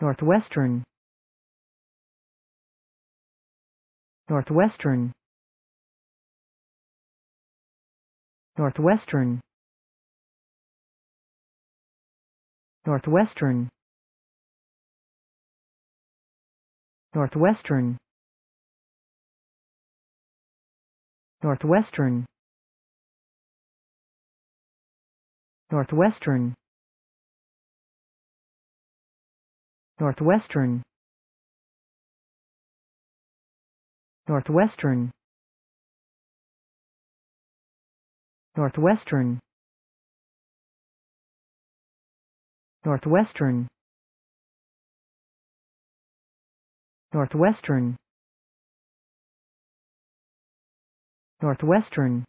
Northwestern Northwestern Northwestern Northwestern Northwestern Northwestern Northwestern northwestern northwestern northwestern northwestern northwestern northwestern